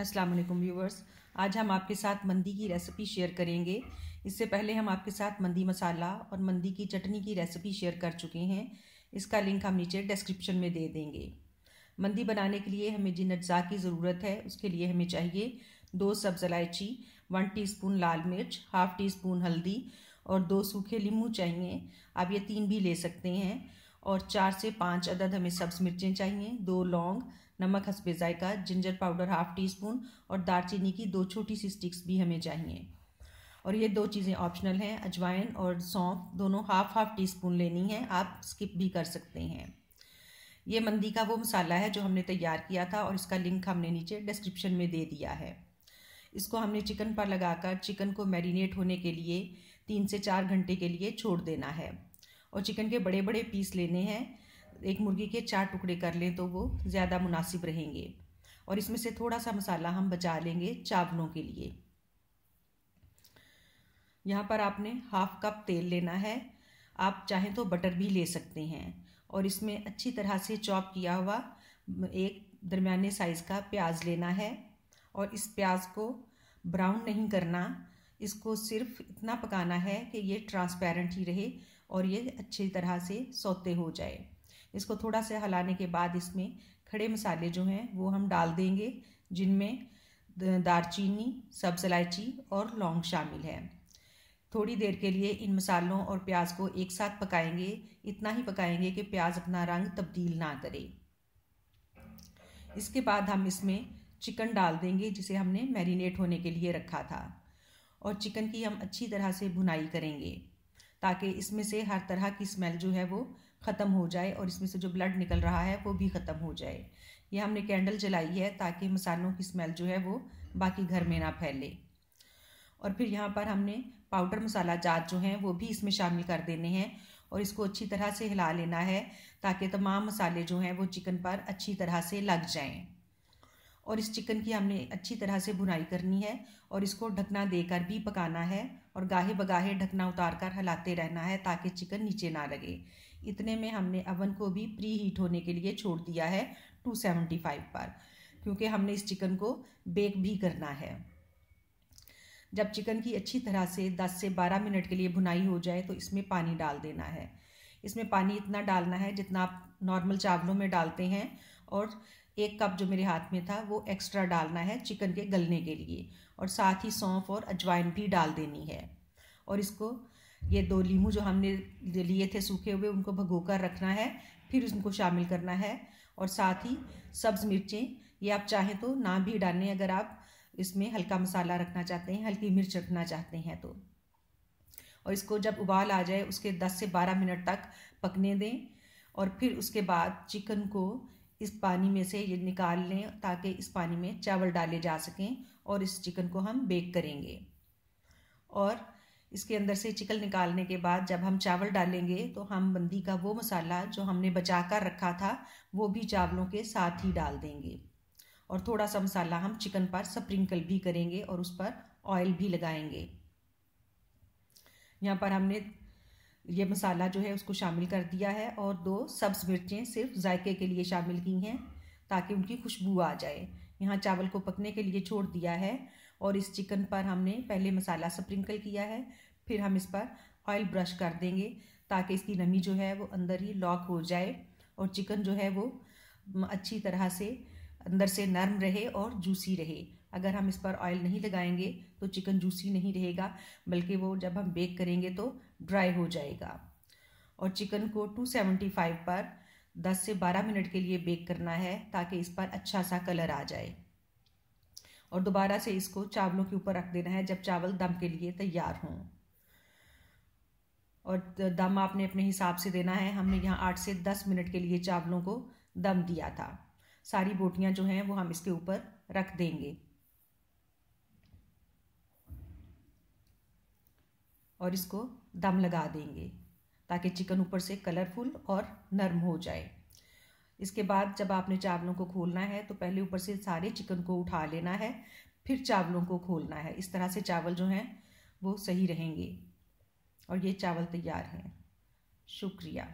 अस्सलाम वालेकुम व्यूवर्स आज हम आपके साथ मंदी की रेसिपी शेयर करेंगे इससे पहले हम आपके साथ मंदी मसाला और मंदी की चटनी की रेसिपी शेयर कर चुके हैं इसका लिंक हम नीचे डिस्क्रिप्शन में दे देंगे मंदी बनाने के लिए हमें जिन अज्जा की ज़रूरत है उसके लिए हमें चाहिए दो सब्ज़ इलायची वन स्पून लाल मिर्च हाफ़ टी स्पून हल्दी और दो सूखे लींबू चाहिए आप ये तीन भी ले सकते हैं और चार से पाँच अदद हमें सब्ज मिर्चें चाहिए दो लौंग नमक हसबे ज़ायका ginger powder half teaspoon और दालचीनी की दो छोटी सी स्टिक्स भी हमें चाहिए और ये दो चीज़ें ऑप्शनल हैं अजवाइन और सौंफ दोनों हाफ़ हाफ़ टी स्पून लेनी है आप स्किप भी कर सकते हैं ये मंदी का वो मसाला है जो हमने तैयार किया था और इसका लिंक हमने नीचे डिस्क्रिप्शन में दे दिया है इसको हमने चिकन पर लगाकर चिकन को मैरिनेट होने के लिए तीन से चार घंटे के लिए छोड़ देना है और चिकन के बड़े बड़े पीस लेने हैं एक मुर्गी के चार टुकड़े कर लें तो वो ज़्यादा मुनासिब रहेंगे और इसमें से थोड़ा सा मसाला हम बचा लेंगे चावलों के लिए यहाँ पर आपने हाफ कप तेल लेना है आप चाहें तो बटर भी ले सकते हैं और इसमें अच्छी तरह से चॉप किया हुआ एक दरमियाने साइज़ का प्याज लेना है और इस प्याज को ब्राउन नहीं करना इसको सिर्फ इतना पकाना है कि ये ट्रांसपेरेंट ही रहे और ये अच्छी तरह से सौते हो जाए इसको थोड़ा सा हलाने के बाद इसमें खड़े मसाले जो हैं वो हम डाल देंगे जिनमें दारचीनी सब्ज़ इलायची और लौंग शामिल है थोड़ी देर के लिए इन मसालों और प्याज को एक साथ पकाएंगे इतना ही पकाएंगे कि प्याज अपना रंग तब्दील ना करे इसके बाद हम इसमें चिकन डाल देंगे जिसे हमने मैरिनेट होने के लिए रखा था और चिकन की हम अच्छी तरह से भुनाई करेंगे ताकि इसमें से हर तरह की स्मेल जो है वो ख़त्म हो जाए और इसमें से जो ब्लड निकल रहा है वो भी ख़त्म हो जाए ये हमने कैंडल जलाई है ताकि मसालों की स्मेल जो है वो बाकी घर में ना फैले और फिर यहाँ पर हमने पाउडर मसाला जात जो हैं वो भी इसमें शामिल कर देने हैं और इसको अच्छी तरह से हिला लेना है ताकि तमाम मसाले जो हैं वो चिकन पर अच्छी तरह से लग जाएं और इस चिकन की हमने अच्छी तरह से भुनाई करनी है और इसको ढकना देकर भी पकाना है और गाहे बगाहे ढकना उतार कर हिलाते रहना है ताकि चिकन नीचे ना लगे इतने में हमने अवन को भी प्री हीट होने के लिए छोड़ दिया है 275 पर क्योंकि हमने इस चिकन को बेक भी करना है जब चिकन की अच्छी तरह से 10 से 12 मिनट के लिए भुनाई हो जाए तो इसमें पानी डाल देना है इसमें पानी इतना डालना है जितना आप नॉर्मल चावलों में डालते हैं और एक कप जो मेरे हाथ में था वो एक्स्ट्रा डालना है चिकन के गलने के लिए और साथ ही सौंफ और अजवाइन भी डाल देनी है और इसको ये दो लीमू जो हमने लिए थे सूखे हुए उनको भगो कर रखना है फिर उनको शामिल करना है और साथ ही सब्ज़ मिर्चें ये आप चाहें तो ना भी डालें अगर आप इसमें हल्का मसाला रखना चाहते हैं हल्की मिर्च रखना चाहते हैं तो और इसको जब उबाल आ जाए उसके 10 से 12 मिनट तक पकने दें और फिर उसके बाद चिकन को इस पानी में से ये निकाल लें ताकि इस पानी में चावल डाले जा सकें और इस चिकन को हम बेक करेंगे और इसके अंदर से चिकन निकालने के बाद जब हम चावल डालेंगे तो हम बंदी का वो मसाला जो हमने बचा कर रखा था वो भी चावलों के साथ ही डाल देंगे और थोड़ा सा मसाला हम चिकन पर स्प्रिंकल भी करेंगे और उस पर ऑयल भी लगाएंगे यहाँ पर हमने ये मसाला जो है उसको शामिल कर दिया है और दो सब्ज़ मिर्चें सिर्फ जायके के लिए शामिल की हैं ताकि उनकी खुशबू आ जाए यहाँ चावल को पकने के लिए छोड़ दिया है और इस चिकन पर हमने पहले मसाला स्प्रिंकल किया है फिर हम इस पर ऑयल ब्रश कर देंगे ताकि इसकी नमी जो है वो अंदर ही लॉक हो जाए और चिकन जो है वो अच्छी तरह से अंदर से नरम रहे और जूसी रहे अगर हम इस पर ऑयल नहीं लगाएंगे तो चिकन जूसी नहीं रहेगा बल्कि वो जब हम बेक करेंगे तो ड्राई हो जाएगा और चिकन को 275 पर 10 से 12 मिनट के लिए बेक करना है ताकि इस पर अच्छा सा कलर आ जाए और दोबारा से इसको चावलों के ऊपर रख देना है जब चावल दम के लिए तैयार हों और दम आपने अपने हिसाब से देना है हमने यहाँ आठ से दस मिनट के लिए चावलों को दम दिया था सारी बोटियाँ जो हैं वो हम इसके ऊपर रख देंगे और इसको दम लगा देंगे ताकि चिकन ऊपर से कलरफुल और नरम हो जाए इसके बाद जब आपने चावलों को खोलना है तो पहले ऊपर से सारे चिकन को उठा लेना है फिर चावलों को खोलना है इस तरह से चावल जो हैं वो सही रहेंगे और ये चावल तैयार हैं शुक्रिया